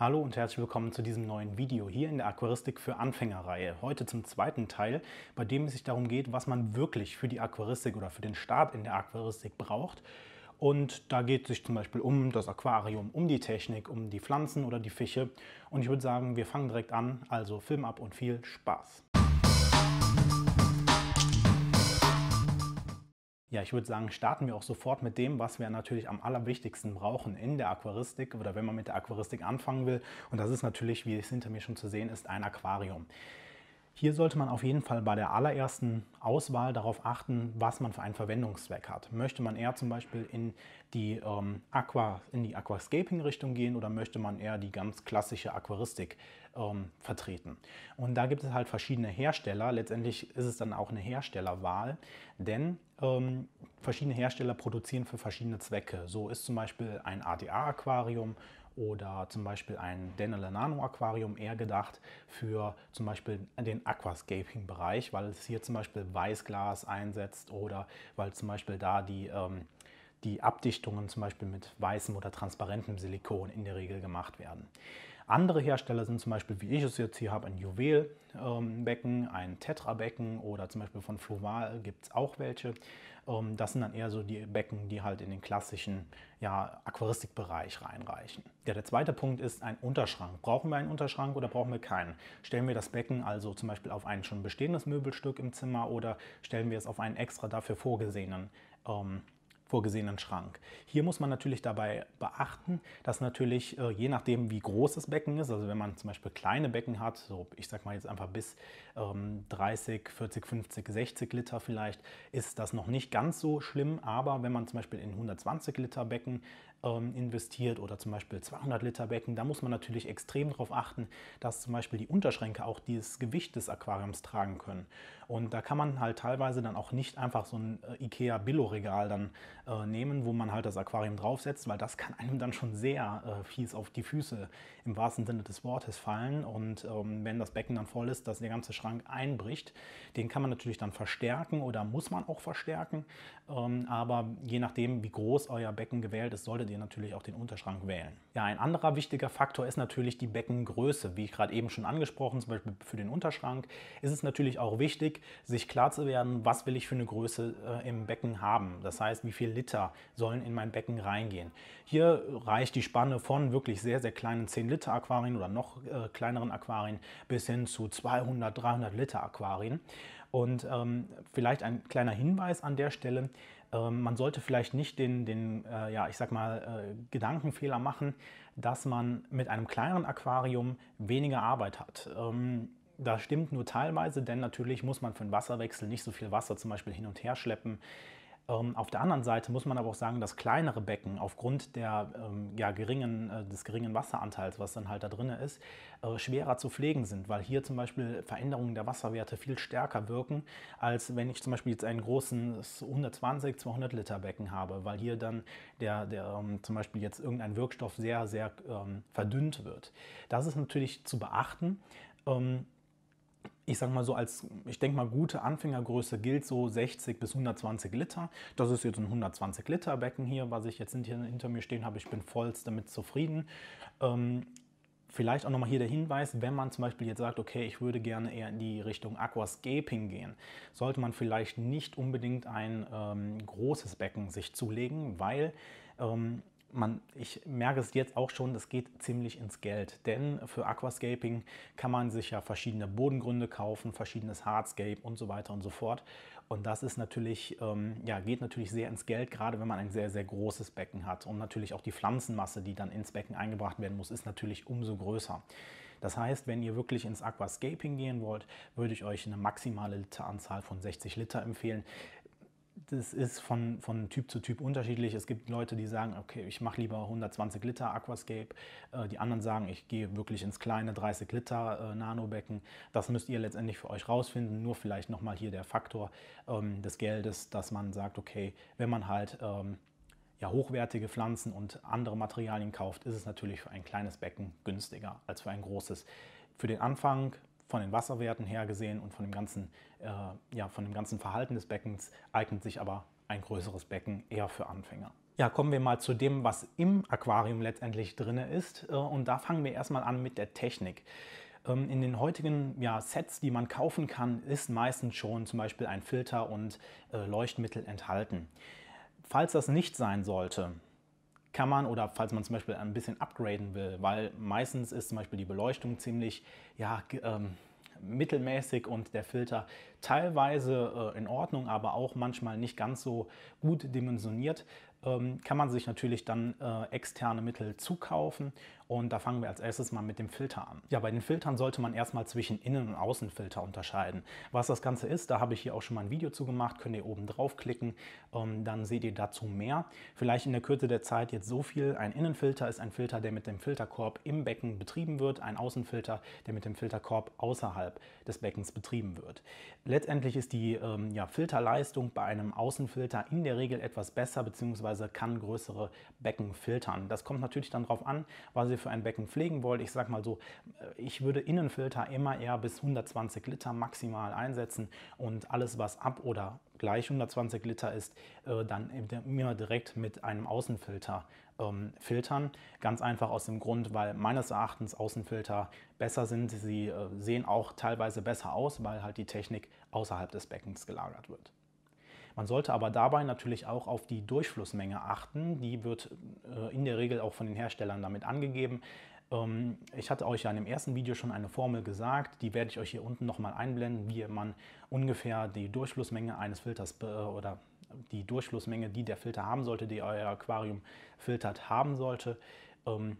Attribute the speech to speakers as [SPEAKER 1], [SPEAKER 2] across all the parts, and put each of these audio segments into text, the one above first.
[SPEAKER 1] Hallo und herzlich willkommen zu diesem neuen Video hier in der Aquaristik für Anfängerreihe. Heute zum zweiten Teil, bei dem es sich darum geht, was man wirklich für die Aquaristik oder für den Start in der Aquaristik braucht. Und da geht es sich zum Beispiel um das Aquarium, um die Technik, um die Pflanzen oder die Fische. Und ich würde sagen, wir fangen direkt an. Also Film ab und viel Spaß. Ja, ich würde sagen, starten wir auch sofort mit dem, was wir natürlich am allerwichtigsten brauchen in der Aquaristik oder wenn man mit der Aquaristik anfangen will. Und das ist natürlich, wie es hinter mir schon zu sehen ist, ein Aquarium. Hier sollte man auf jeden Fall bei der allerersten Auswahl darauf achten, was man für einen Verwendungszweck hat. Möchte man eher zum Beispiel in die, ähm, Aqua, in die Aquascaping-Richtung gehen oder möchte man eher die ganz klassische Aquaristik ähm, vertreten? Und da gibt es halt verschiedene Hersteller. Letztendlich ist es dann auch eine Herstellerwahl, denn ähm, verschiedene Hersteller produzieren für verschiedene Zwecke. So ist zum Beispiel ein ada aquarium oder zum Beispiel ein Denele Nano Aquarium eher gedacht für zum Beispiel den Aquascaping-Bereich, weil es hier zum Beispiel Weißglas einsetzt oder weil zum Beispiel da die, ähm, die Abdichtungen zum Beispiel mit weißem oder transparentem Silikon in der Regel gemacht werden. Andere Hersteller sind zum Beispiel, wie ich es jetzt hier habe, ein Juwelbecken, ähm, ein Tetra-Becken oder zum Beispiel von Floval gibt es auch welche. Ähm, das sind dann eher so die Becken, die halt in den klassischen ja, Aquaristikbereich reinreichen. Ja, der zweite Punkt ist ein Unterschrank. Brauchen wir einen Unterschrank oder brauchen wir keinen? Stellen wir das Becken also zum Beispiel auf ein schon bestehendes Möbelstück im Zimmer oder stellen wir es auf einen extra dafür vorgesehenen ähm, vorgesehenen Schrank. Hier muss man natürlich dabei beachten, dass natürlich äh, je nachdem, wie groß das Becken ist, also wenn man zum Beispiel kleine Becken hat, so ich sag mal jetzt einfach bis ähm, 30, 40, 50, 60 Liter vielleicht, ist das noch nicht ganz so schlimm. Aber wenn man zum Beispiel in 120 Liter Becken ähm, investiert oder zum Beispiel 200 Liter Becken, da muss man natürlich extrem darauf achten, dass zum Beispiel die Unterschränke auch dieses Gewicht des Aquariums tragen können. Und da kann man halt teilweise dann auch nicht einfach so ein äh, IKEA Billo-Regal dann äh, nehmen, wo man halt das Aquarium draufsetzt, weil das kann einem dann schon sehr äh, fies auf die Füße im wahrsten Sinne des Wortes fallen. Und ähm, wenn das Becken dann voll ist, dass der ganze Schrank einbricht, den kann man natürlich dann verstärken oder muss man auch verstärken. Ähm, aber je nachdem, wie groß euer Becken gewählt ist, solltet ihr natürlich auch den Unterschrank wählen. Ja, ein anderer wichtiger Faktor ist natürlich die Beckengröße. Wie ich gerade eben schon angesprochen, zum Beispiel für den Unterschrank, ist es natürlich auch wichtig, sich klar zu werden, was will ich für eine Größe äh, im Becken haben. Das heißt, wie viel Liter sollen in mein Becken reingehen. Hier reicht die Spanne von wirklich sehr, sehr kleinen 10 Liter Aquarien oder noch äh, kleineren Aquarien bis hin zu 200, 300 Liter Aquarien. Und ähm, vielleicht ein kleiner Hinweis an der Stelle, ähm, man sollte vielleicht nicht den, den äh, ja, ich sag mal, äh, Gedankenfehler machen, dass man mit einem kleineren Aquarium weniger Arbeit hat. Ähm, das stimmt nur teilweise, denn natürlich muss man für den Wasserwechsel nicht so viel Wasser zum Beispiel hin und her schleppen. Ähm, auf der anderen Seite muss man aber auch sagen, dass kleinere Becken aufgrund der, ähm, ja, geringen, äh, des geringen Wasseranteils, was dann halt da drin ist, äh, schwerer zu pflegen sind, weil hier zum Beispiel Veränderungen der Wasserwerte viel stärker wirken, als wenn ich zum Beispiel jetzt einen großen 120, 200 Liter Becken habe, weil hier dann der, der ähm, zum Beispiel jetzt irgendein Wirkstoff sehr, sehr ähm, verdünnt wird. Das ist natürlich zu beachten ich sage mal so als, ich denke mal, gute Anfängergröße gilt so 60 bis 120 Liter. Das ist jetzt ein 120 Liter Becken hier, was ich jetzt hinter mir stehen habe. Ich bin vollst damit zufrieden. Ähm, vielleicht auch nochmal hier der Hinweis, wenn man zum Beispiel jetzt sagt, okay, ich würde gerne eher in die Richtung Aquascaping gehen, sollte man vielleicht nicht unbedingt ein ähm, großes Becken sich zulegen, weil ähm, man, ich merke es jetzt auch schon, das geht ziemlich ins Geld. Denn für Aquascaping kann man sich ja verschiedene Bodengründe kaufen, verschiedenes Hardscape und so weiter und so fort. Und das ist natürlich, ähm, ja, geht natürlich sehr ins Geld, gerade wenn man ein sehr, sehr großes Becken hat. Und natürlich auch die Pflanzenmasse, die dann ins Becken eingebracht werden muss, ist natürlich umso größer. Das heißt, wenn ihr wirklich ins Aquascaping gehen wollt, würde ich euch eine maximale Literanzahl von 60 Liter empfehlen das ist von, von Typ zu Typ unterschiedlich. Es gibt Leute, die sagen, okay, ich mache lieber 120 Liter Aquascape. Äh, die anderen sagen, ich gehe wirklich ins kleine 30 Liter äh, Nanobecken. Das müsst ihr letztendlich für euch rausfinden. Nur vielleicht nochmal hier der Faktor ähm, des Geldes, dass man sagt, okay, wenn man halt ähm, ja, hochwertige Pflanzen und andere Materialien kauft, ist es natürlich für ein kleines Becken günstiger als für ein großes. Für den Anfang von den Wasserwerten her gesehen und von dem ganzen, äh, ja, von dem ganzen Verhalten des Beckens eignet sich aber ein größeres Becken eher für Anfänger. Ja, kommen wir mal zu dem, was im Aquarium letztendlich drin ist. Äh, und da fangen wir erstmal an mit der Technik. Ähm, in den heutigen ja, Sets, die man kaufen kann, ist meistens schon zum Beispiel ein Filter und äh, Leuchtmittel enthalten. Falls das nicht sein sollte, kann man oder falls man zum Beispiel ein bisschen upgraden will, weil meistens ist zum Beispiel die Beleuchtung ziemlich ja, ähm, mittelmäßig und der Filter teilweise äh, in Ordnung, aber auch manchmal nicht ganz so gut dimensioniert, ähm, kann man sich natürlich dann äh, externe Mittel zukaufen und da fangen wir als erstes mal mit dem Filter an. Ja, bei den Filtern sollte man erstmal zwischen Innen- und Außenfilter unterscheiden. Was das Ganze ist, da habe ich hier auch schon mal ein Video zu gemacht, könnt ihr oben draufklicken, ähm, dann seht ihr dazu mehr. Vielleicht in der Kürze der Zeit jetzt so viel. Ein Innenfilter ist ein Filter, der mit dem Filterkorb im Becken betrieben wird, ein Außenfilter, der mit dem Filterkorb außerhalb des Beckens betrieben wird. Letztendlich ist die ähm, ja, Filterleistung bei einem Außenfilter in der Regel etwas besser beziehungsweise kann größere Becken filtern. Das kommt natürlich dann darauf an, was ihr für ein Becken pflegen wollt, ich sage mal so, ich würde Innenfilter immer eher bis 120 Liter maximal einsetzen und alles, was ab oder gleich 120 Liter ist, äh, dann immer direkt mit einem Außenfilter ähm, filtern. Ganz einfach aus dem Grund, weil meines Erachtens Außenfilter besser sind. Sie äh, sehen auch teilweise besser aus, weil halt die Technik außerhalb des Beckens gelagert wird. Man sollte aber dabei natürlich auch auf die Durchflussmenge achten. Die wird äh, in der Regel auch von den Herstellern damit angegeben. Ähm, ich hatte euch ja in dem ersten Video schon eine Formel gesagt, die werde ich euch hier unten nochmal einblenden, wie man ungefähr die Durchflussmenge eines Filters äh, oder die Durchflussmenge, die der Filter haben sollte, die euer Aquarium filtert haben sollte. Ähm,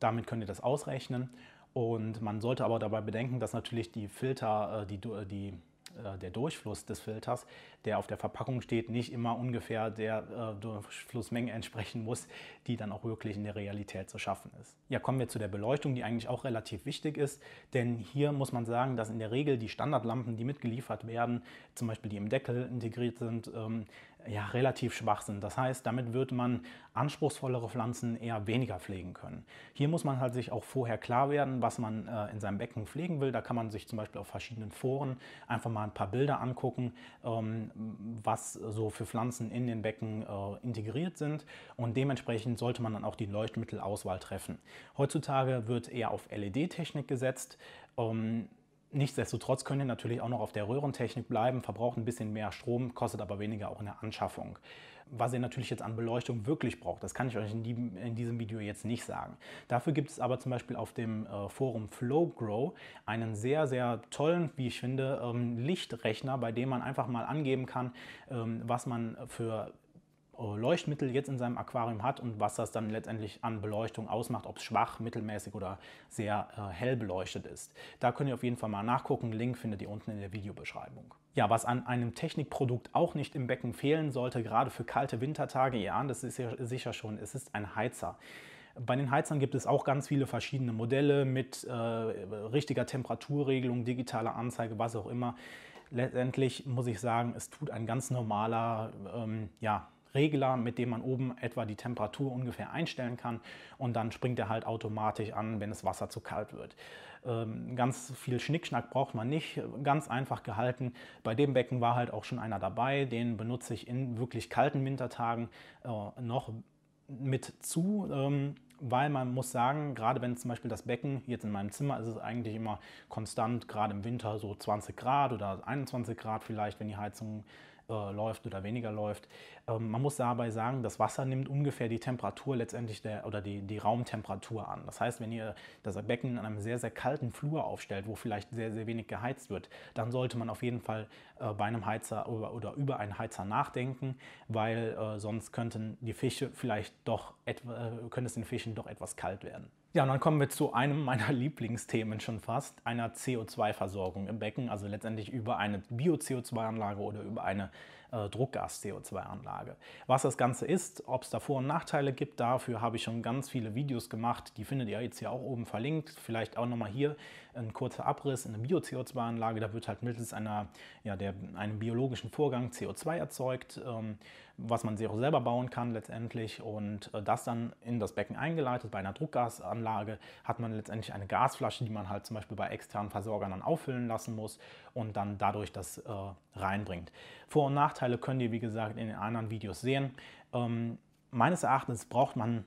[SPEAKER 1] damit könnt ihr das ausrechnen. Und man sollte aber dabei bedenken, dass natürlich die Filter, äh, die, die äh, der Durchfluss des Filters, der auf der Verpackung steht, nicht immer ungefähr der äh, Durchflussmenge entsprechen muss, die dann auch wirklich in der Realität zu schaffen ist. Ja, kommen wir zu der Beleuchtung, die eigentlich auch relativ wichtig ist, denn hier muss man sagen, dass in der Regel die Standardlampen, die mitgeliefert werden, zum Beispiel die im Deckel integriert sind, ähm, ja, relativ schwach sind. Das heißt, damit wird man anspruchsvollere Pflanzen eher weniger pflegen können. Hier muss man halt sich auch vorher klar werden, was man äh, in seinem Becken pflegen will. Da kann man sich zum Beispiel auf verschiedenen Foren einfach mal ein paar Bilder angucken, ähm, was so für Pflanzen in den Becken äh, integriert sind. Und dementsprechend sollte man dann auch die Leuchtmittelauswahl treffen. Heutzutage wird eher auf LED-Technik gesetzt. Ähm, Nichtsdestotrotz könnt ihr natürlich auch noch auf der Röhrentechnik bleiben, verbraucht ein bisschen mehr Strom, kostet aber weniger auch in der Anschaffung. Was ihr natürlich jetzt an Beleuchtung wirklich braucht, das kann ich euch in, die, in diesem Video jetzt nicht sagen. Dafür gibt es aber zum Beispiel auf dem äh, Forum Flowgrow einen sehr, sehr tollen, wie ich finde, ähm, Lichtrechner, bei dem man einfach mal angeben kann, ähm, was man für äh, Leuchtmittel jetzt in seinem Aquarium hat und was das dann letztendlich an Beleuchtung ausmacht, ob es schwach, mittelmäßig oder sehr äh, hell beleuchtet ist. Da könnt ihr auf jeden Fall mal nachgucken. Link findet ihr unten in der Videobeschreibung. Ja, was an einem Technikprodukt auch nicht im Becken fehlen sollte, gerade für kalte Wintertage, ja, das ist ja sicher schon, es ist ein Heizer. Bei den Heizern gibt es auch ganz viele verschiedene Modelle mit äh, richtiger Temperaturregelung, digitaler Anzeige, was auch immer. Letztendlich muss ich sagen, es tut ein ganz normaler ähm, ja, Regler, mit dem man oben etwa die Temperatur ungefähr einstellen kann und dann springt er halt automatisch an, wenn das Wasser zu kalt wird. Ähm, ganz viel Schnickschnack braucht man nicht, ganz einfach gehalten. Bei dem Becken war halt auch schon einer dabei, den benutze ich in wirklich kalten Wintertagen äh, noch mit zu. Ähm, weil man muss sagen, gerade wenn zum Beispiel das Becken, jetzt in meinem Zimmer ist es eigentlich immer konstant, gerade im Winter so 20 Grad oder 21 Grad vielleicht, wenn die Heizung äh, läuft oder weniger läuft. Ähm, man muss dabei sagen, das Wasser nimmt ungefähr die Temperatur letztendlich der, oder die, die Raumtemperatur an. Das heißt, wenn ihr das Becken in einem sehr, sehr kalten Flur aufstellt, wo vielleicht sehr, sehr wenig geheizt wird, dann sollte man auf jeden Fall äh, bei einem Heizer oder, oder, über einen Heizer nachdenken, weil äh, sonst könnten die Fische vielleicht doch etwa, äh, könnte es den Fischen doch etwas kalt werden. Ja, und dann kommen wir zu einem meiner Lieblingsthemen schon fast, einer CO2-Versorgung im Becken, also letztendlich über eine Bio-CO2-Anlage oder über eine äh, Druckgas-CO2-Anlage. Was das Ganze ist, ob es da Vor- und Nachteile gibt, dafür habe ich schon ganz viele Videos gemacht. Die findet ihr jetzt hier auch oben verlinkt. Vielleicht auch nochmal hier ein kurzer Abriss in eine Bio-CO2-Anlage. Da wird halt mittels einer, ja, der, einem biologischen Vorgang CO2 erzeugt, ähm, was man sich auch selber bauen kann letztendlich. Und äh, das dann in das Becken eingeleitet. Bei einer Druckgasanlage hat man letztendlich eine Gasflasche, die man halt zum Beispiel bei externen Versorgern dann auffüllen lassen muss und dann dadurch das äh, reinbringt. Vor- und Nachteile könnt ihr, wie gesagt, in den anderen Videos sehen. Ähm, meines Erachtens braucht man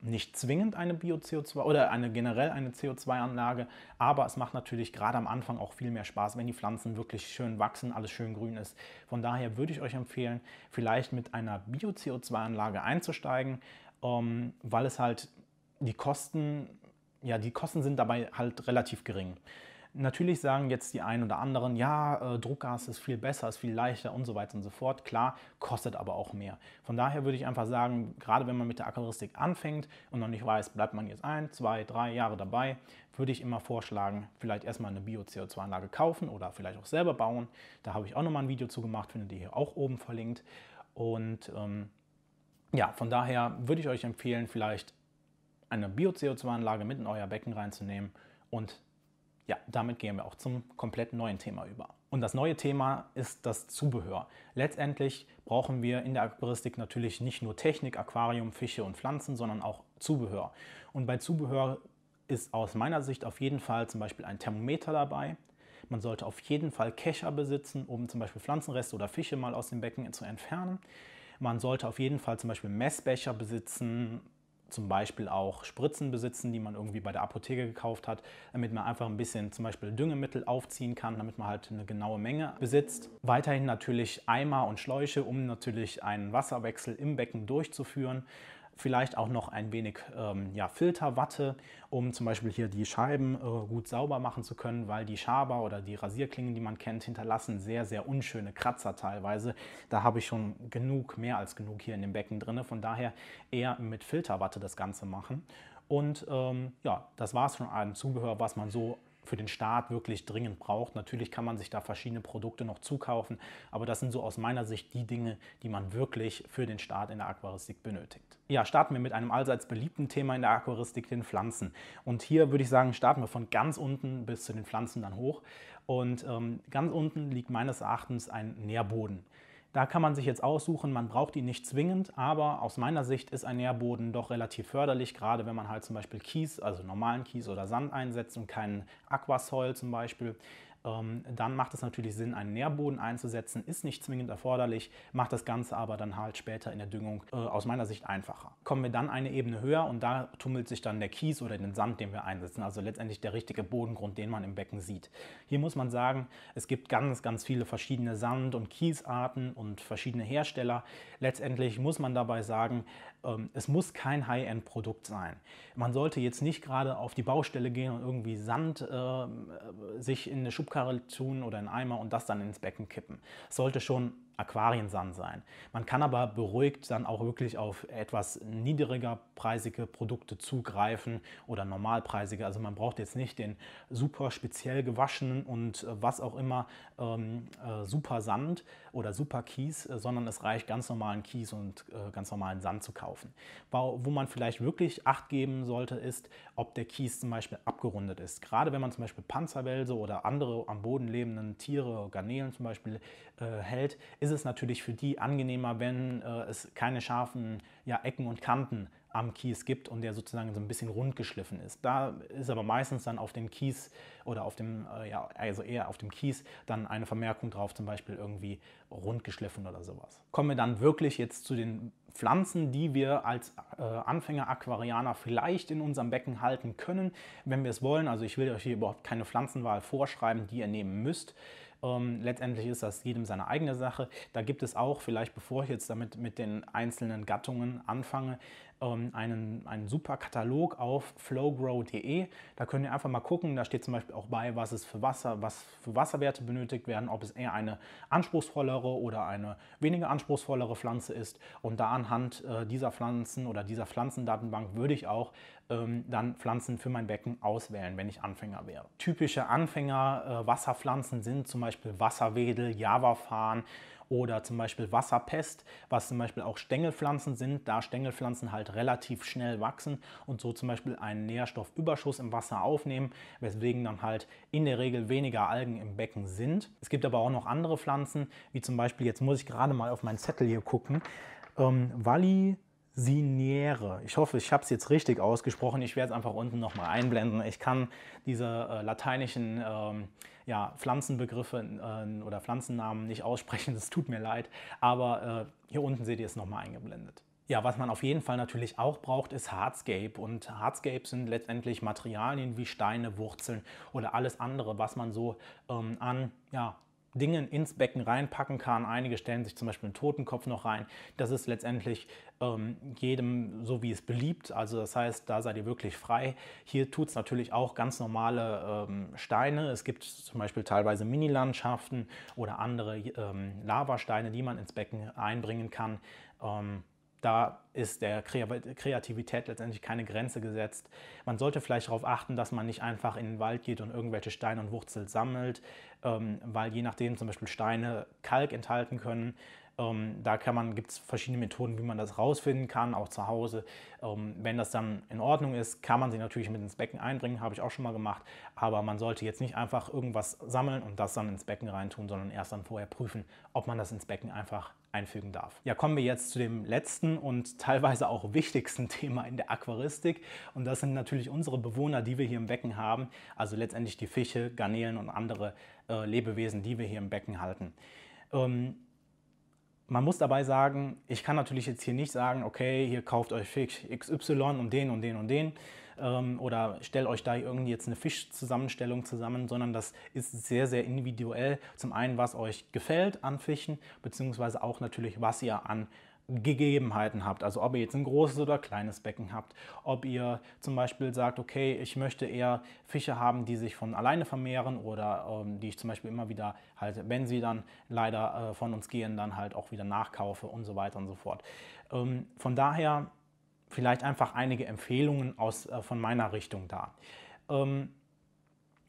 [SPEAKER 1] nicht zwingend eine Bio-CO2 oder eine generell eine CO2-Anlage, aber es macht natürlich gerade am Anfang auch viel mehr Spaß, wenn die Pflanzen wirklich schön wachsen, alles schön grün ist. Von daher würde ich euch empfehlen, vielleicht mit einer Bio-CO2-Anlage einzusteigen, ähm, weil es halt die Kosten, ja, die Kosten sind dabei halt relativ gering. Natürlich sagen jetzt die einen oder anderen, ja, äh, Druckgas ist viel besser, ist viel leichter und so weiter und so fort. Klar, kostet aber auch mehr. Von daher würde ich einfach sagen, gerade wenn man mit der Aquaristik anfängt und noch nicht weiß, bleibt man jetzt ein, zwei, drei Jahre dabei, würde ich immer vorschlagen, vielleicht erstmal eine Bio-CO2-Anlage kaufen oder vielleicht auch selber bauen. Da habe ich auch nochmal ein Video zu gemacht, findet ihr hier auch oben verlinkt. Und ähm, ja, von daher würde ich euch empfehlen, vielleicht eine Bio-CO2-Anlage mit in euer Becken reinzunehmen und ja, damit gehen wir auch zum komplett neuen Thema über. Und das neue Thema ist das Zubehör. Letztendlich brauchen wir in der Aquaristik natürlich nicht nur Technik, Aquarium, Fische und Pflanzen, sondern auch Zubehör. Und bei Zubehör ist aus meiner Sicht auf jeden Fall zum Beispiel ein Thermometer dabei. Man sollte auf jeden Fall Kescher besitzen, um zum Beispiel Pflanzenreste oder Fische mal aus dem Becken zu entfernen. Man sollte auf jeden Fall zum Beispiel Messbecher besitzen, zum Beispiel auch Spritzen besitzen, die man irgendwie bei der Apotheke gekauft hat, damit man einfach ein bisschen zum Beispiel Düngemittel aufziehen kann, damit man halt eine genaue Menge besitzt. Weiterhin natürlich Eimer und Schläuche, um natürlich einen Wasserwechsel im Becken durchzuführen. Vielleicht auch noch ein wenig ähm, ja, Filterwatte, um zum Beispiel hier die Scheiben äh, gut sauber machen zu können, weil die Schaber oder die Rasierklingen, die man kennt, hinterlassen sehr, sehr unschöne Kratzer teilweise. Da habe ich schon genug, mehr als genug hier in dem Becken drin. Von daher eher mit Filterwatte das Ganze machen. Und ähm, ja, das war es von einem Zubehör, was man so für den Start wirklich dringend braucht. Natürlich kann man sich da verschiedene Produkte noch zukaufen, aber das sind so aus meiner Sicht die Dinge, die man wirklich für den Start in der Aquaristik benötigt. Ja, starten wir mit einem allseits beliebten Thema in der Aquaristik, den Pflanzen. Und hier würde ich sagen, starten wir von ganz unten bis zu den Pflanzen dann hoch. Und ähm, ganz unten liegt meines Erachtens ein Nährboden. Da kann man sich jetzt aussuchen, man braucht ihn nicht zwingend, aber aus meiner Sicht ist ein Nährboden doch relativ förderlich, gerade wenn man halt zum Beispiel Kies, also normalen Kies oder Sand einsetzt und keinen Aquasol zum Beispiel. Ähm, dann macht es natürlich Sinn, einen Nährboden einzusetzen. Ist nicht zwingend erforderlich, macht das Ganze aber dann halt später in der Düngung äh, aus meiner Sicht einfacher. Kommen wir dann eine Ebene höher und da tummelt sich dann der Kies oder den Sand, den wir einsetzen. Also letztendlich der richtige Bodengrund, den man im Becken sieht. Hier muss man sagen, es gibt ganz, ganz viele verschiedene Sand- und Kiesarten und verschiedene Hersteller. Letztendlich muss man dabei sagen, ähm, es muss kein High-End-Produkt sein. Man sollte jetzt nicht gerade auf die Baustelle gehen und irgendwie Sand ähm, äh, sich in eine Schubkarre tun oder in einen Eimer und das dann ins Becken kippen. Es sollte schon Aquariensand sein. Man kann aber beruhigt dann auch wirklich auf etwas niedriger preisige Produkte zugreifen oder normalpreisige. Also man braucht jetzt nicht den super speziell gewaschenen und äh, was auch immer ähm, äh, super Sand oder super Kies, äh, sondern es reicht ganz normalen Kies und äh, ganz normalen Sand zu kaufen. Wo, man vielleicht wirklich Acht geben sollte, ist, ob der Kies zum Beispiel abgerundet ist. Gerade wenn man zum Beispiel Panzerwälse oder andere am Boden lebenden Tiere, Garnelen zum Beispiel, äh, hält, ist es natürlich für die angenehmer, wenn äh, es keine scharfen ja, Ecken und Kanten am Kies gibt und der sozusagen so ein bisschen rund geschliffen ist. Da ist aber meistens dann auf dem Kies oder auf dem, äh, ja, also eher auf dem Kies dann eine Vermerkung drauf, zum Beispiel irgendwie rund geschliffen oder sowas. Kommen wir dann wirklich jetzt zu den Pflanzen, die wir als äh, Anfänger-Aquarianer vielleicht in unserem Becken halten können, wenn wir es wollen. Also ich will euch hier überhaupt keine Pflanzenwahl vorschreiben, die ihr nehmen müsst. Ähm, letztendlich ist das jedem seine eigene Sache. Da gibt es auch, vielleicht bevor ich jetzt damit mit den einzelnen Gattungen anfange, ähm, einen, einen super Katalog auf flowgrow.de. Da könnt ihr einfach mal gucken. Da steht zum Beispiel auch bei, was es für Wasser, was für Wasserwerte benötigt werden, ob es eher eine anspruchsvollere oder eine weniger anspruchsvollere Pflanze ist. Und da anhand äh, dieser Pflanzen oder dieser Pflanzendatenbank würde ich auch ähm, dann Pflanzen für mein Becken auswählen, wenn ich Anfänger wäre. Typische Anfänger-Wasserpflanzen äh, sind zum Beispiel Wasserwedel, Javafahn oder zum Beispiel Wasserpest, was zum Beispiel auch Stängelpflanzen sind, da Stängelpflanzen halt relativ schnell wachsen und so zum Beispiel einen Nährstoffüberschuss im Wasser aufnehmen, weswegen dann halt in der Regel weniger Algen im Becken sind. Es gibt aber auch noch andere Pflanzen, wie zum Beispiel, jetzt muss ich gerade mal auf meinen Zettel hier gucken, ähm, Walli, Siniere. Ich hoffe, ich habe es jetzt richtig ausgesprochen. Ich werde es einfach unten nochmal einblenden. Ich kann diese äh, lateinischen ähm, ja, Pflanzenbegriffe äh, oder Pflanzennamen nicht aussprechen. Das tut mir leid. Aber äh, hier unten seht ihr es nochmal eingeblendet. Ja, was man auf jeden Fall natürlich auch braucht, ist Hardscape. Und Hardscape sind letztendlich Materialien wie Steine, Wurzeln oder alles andere, was man so ähm, an ja, Dingen ins Becken reinpacken kann. Einige stellen sich zum Beispiel einen Totenkopf noch rein. Das ist letztendlich ähm, jedem so, wie es beliebt. Also das heißt, da seid ihr wirklich frei. Hier tut es natürlich auch ganz normale ähm, Steine. Es gibt zum Beispiel teilweise Minilandschaften oder andere ähm, Lavasteine, die man ins Becken einbringen kann. Ähm, da ist der Kreativität letztendlich keine Grenze gesetzt. Man sollte vielleicht darauf achten, dass man nicht einfach in den Wald geht und irgendwelche Steine und Wurzeln sammelt, ähm, weil je nachdem zum Beispiel Steine Kalk enthalten können, ähm, da kann man, gibt es verschiedene Methoden, wie man das rausfinden kann, auch zu Hause. Ähm, wenn das dann in Ordnung ist, kann man sich natürlich mit ins Becken einbringen, habe ich auch schon mal gemacht. Aber man sollte jetzt nicht einfach irgendwas sammeln und das dann ins Becken reintun, sondern erst dann vorher prüfen, ob man das ins Becken einfach einfügen darf. Ja, kommen wir jetzt zu dem letzten und teilweise auch wichtigsten Thema in der Aquaristik. Und das sind natürlich unsere Bewohner, die wir hier im Becken haben. Also letztendlich die Fische, Garnelen und andere äh, Lebewesen, die wir hier im Becken halten. Ähm, man muss dabei sagen, ich kann natürlich jetzt hier nicht sagen, okay, hier kauft euch Fisch XY und den und den und den ähm, oder stellt euch da irgendwie jetzt eine Fischzusammenstellung zusammen, sondern das ist sehr, sehr individuell. Zum einen, was euch gefällt an Fischen, beziehungsweise auch natürlich, was ihr an Gegebenheiten habt. Also ob ihr jetzt ein großes oder kleines Becken habt, ob ihr zum Beispiel sagt, okay, ich möchte eher Fische haben, die sich von alleine vermehren oder ähm, die ich zum Beispiel immer wieder halt, wenn sie dann leider äh, von uns gehen, dann halt auch wieder nachkaufe und so weiter und so fort. Ähm, von daher vielleicht einfach einige Empfehlungen aus, äh, von meiner Richtung da. Ähm,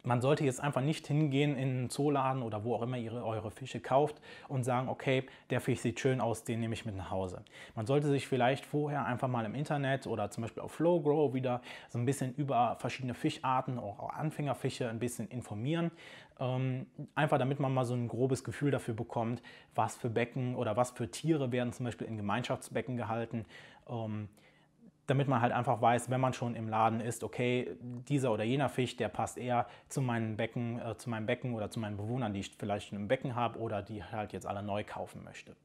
[SPEAKER 1] man sollte jetzt einfach nicht hingehen in einen Zooladen oder wo auch immer ihr eure Fische kauft und sagen, okay, der Fisch sieht schön aus, den nehme ich mit nach Hause. Man sollte sich vielleicht vorher einfach mal im Internet oder zum Beispiel auf Flowgrow wieder so ein bisschen über verschiedene Fischarten, auch Anfängerfische, ein bisschen informieren. Ähm, einfach damit man mal so ein grobes Gefühl dafür bekommt, was für Becken oder was für Tiere werden zum Beispiel in Gemeinschaftsbecken gehalten. Ähm, damit man halt einfach weiß, wenn man schon im Laden ist, okay, dieser oder jener Fisch, der passt eher zu meinem Becken, äh, zu meinem Becken oder zu meinen Bewohnern, die ich vielleicht schon im Becken habe oder die halt jetzt alle neu kaufen möchte.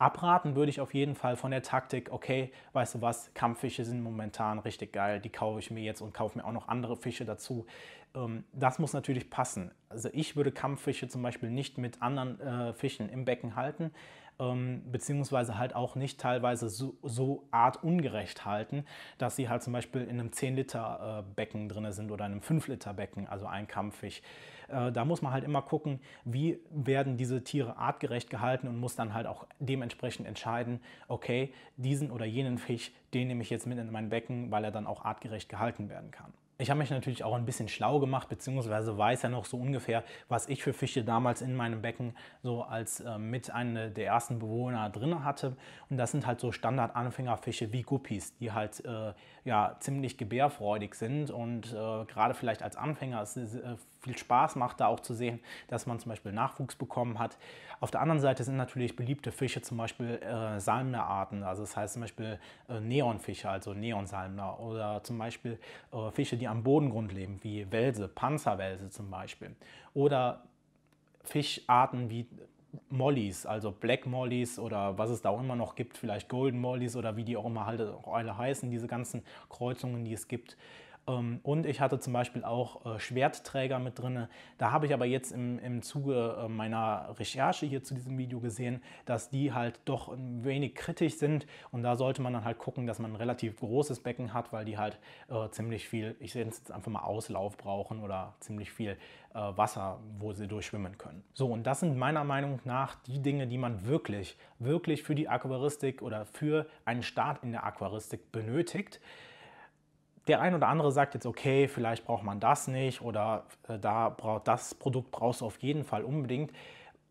[SPEAKER 1] Abraten würde ich auf jeden Fall von der Taktik, okay, weißt du was, Kampffische sind momentan richtig geil, die kaufe ich mir jetzt und kaufe mir auch noch andere Fische dazu. Ähm, das muss natürlich passen. Also ich würde Kampffische zum Beispiel nicht mit anderen äh, Fischen im Becken halten, ähm, beziehungsweise halt auch nicht teilweise so, so artungerecht halten, dass sie halt zum Beispiel in einem 10-Liter-Becken äh, drin sind oder in einem 5-Liter-Becken, also ein Kampffisch. Äh, da muss man halt immer gucken, wie werden diese Tiere artgerecht gehalten und muss dann halt auch dementsprechend entscheiden, okay, diesen oder jenen Fisch, den nehme ich jetzt mit in mein Becken, weil er dann auch artgerecht gehalten werden kann. Ich habe mich natürlich auch ein bisschen schlau gemacht, beziehungsweise weiß ja noch so ungefähr, was ich für Fische damals in meinem Becken so als äh, mit einer der ersten Bewohner drin hatte. Und das sind halt so Standard-Anfängerfische wie Guppies, die halt äh, ja, ziemlich gebärfreudig sind und äh, gerade vielleicht als Anfänger es äh, viel Spaß macht, da auch zu sehen, dass man zum Beispiel Nachwuchs bekommen hat. Auf der anderen Seite sind natürlich beliebte Fische zum Beispiel äh, Salmnerarten, also das heißt zum Beispiel äh, Neonfische, also Neonsalmner oder zum Beispiel äh, Fische, die am Bodengrund leben, wie Welse, Panzerwelse zum Beispiel. Oder Fischarten wie Mollies, also Black Mollies oder was es da auch immer noch gibt, vielleicht Golden Mollies oder wie die auch immer halt auch alle heißen, diese ganzen Kreuzungen, die es gibt. Ähm, und ich hatte zum Beispiel auch äh, Schwertträger mit drin. Da habe ich aber jetzt im, im Zuge äh, meiner Recherche hier zu diesem Video gesehen, dass die halt doch ein wenig kritisch sind. Und da sollte man dann halt gucken, dass man ein relativ großes Becken hat, weil die halt äh, ziemlich viel, ich sehe jetzt einfach mal Auslauf brauchen oder ziemlich viel äh, Wasser, wo sie durchschwimmen können. So, und das sind meiner Meinung nach die Dinge, die man wirklich, wirklich für die Aquaristik oder für einen Start in der Aquaristik benötigt. Der ein oder andere sagt jetzt, okay, vielleicht braucht man das nicht oder äh, da braucht das Produkt brauchst du auf jeden Fall unbedingt.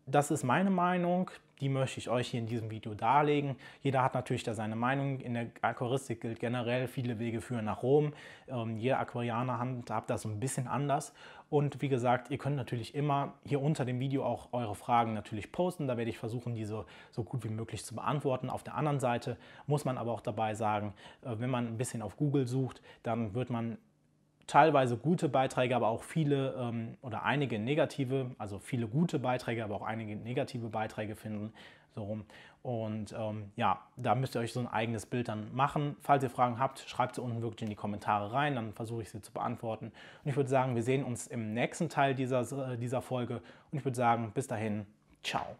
[SPEAKER 1] Das ist meine Meinung die möchte ich euch hier in diesem Video darlegen. Jeder hat natürlich da seine Meinung. In der Aquaristik gilt generell, viele Wege führen nach Rom. Ähm, jeder Aquarianer handhabt das ein bisschen anders. Und wie gesagt, ihr könnt natürlich immer hier unter dem Video auch eure Fragen natürlich posten. Da werde ich versuchen, diese so gut wie möglich zu beantworten. Auf der anderen Seite muss man aber auch dabei sagen, äh, wenn man ein bisschen auf Google sucht, dann wird man teilweise gute Beiträge, aber auch viele ähm, oder einige negative, also viele gute Beiträge, aber auch einige negative Beiträge finden. So rum. Und ähm, ja, da müsst ihr euch so ein eigenes Bild dann machen. Falls ihr Fragen habt, schreibt sie unten wirklich in die Kommentare rein, dann versuche ich sie zu beantworten. Und ich würde sagen, wir sehen uns im nächsten Teil dieser, äh, dieser Folge. Und ich würde sagen, bis dahin, ciao.